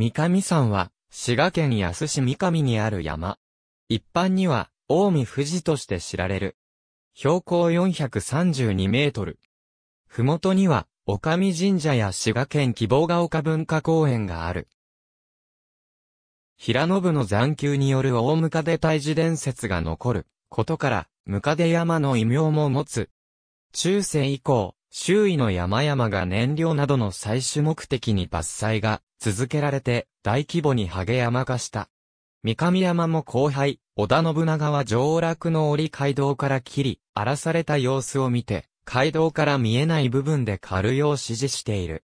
三上山は、滋賀県安市三上にある山。一般には、近江富士として知られる。標高432メートル。ふもとには、おか神社や滋賀県希望が丘文化公園がある。平信の残旧による大ムカデ退治伝説が残ることから、ムカデ山の異名も持つ。中世以降、周囲の山々が燃料などの採取目的に伐採が続けられて大規模にハゲ山化した。三上山も後輩、織田信長は上洛の折街道から切り、荒らされた様子を見て、街道から見えない部分で狩るよう指示している。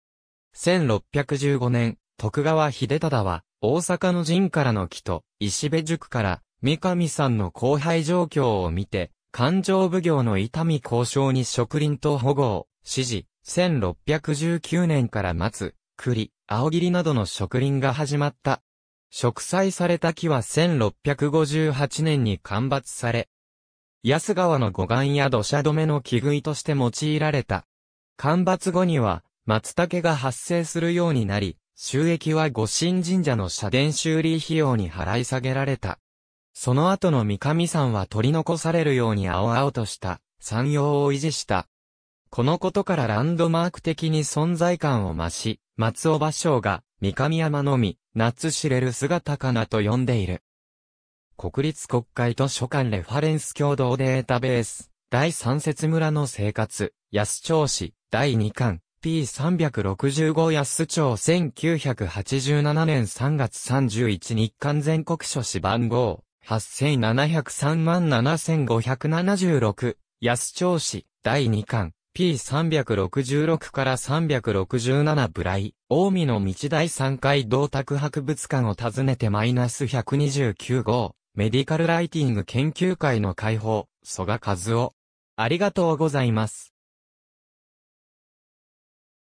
1615年、徳川秀忠は、大阪の陣からの木と、石部塾から、三上さんの後輩状況を見て、勘定奉行の伊丹交渉に植林と保護を指示、1619年から松、栗、青霧などの植林が始まった。植栽された木は1658年に干ばつされ、安川の護岸や土砂止めの木食いとして用いられた。干ばつ後には、松茸が発生するようになり、収益は御神神社の社殿修理費用に払い下げられた。その後の三上山は取り残されるように青々とした山陽を維持した。このことからランドマーク的に存在感を増し、松尾芭蕉が三上山のみ、夏知れる姿かなと呼んでいる。国立国会図書館レファレンス共同データベース、第三節村の生活、安町市、第二巻、P365 安町1987年3月31日刊全国書誌番号、8703万7576、安調市、第2巻、P366 から367ブライ、大見の道第3回銅卓博物館を訪ねてマイナス129号、メディカルライティング研究会の解放、蘇我和夫。ありがとうございます。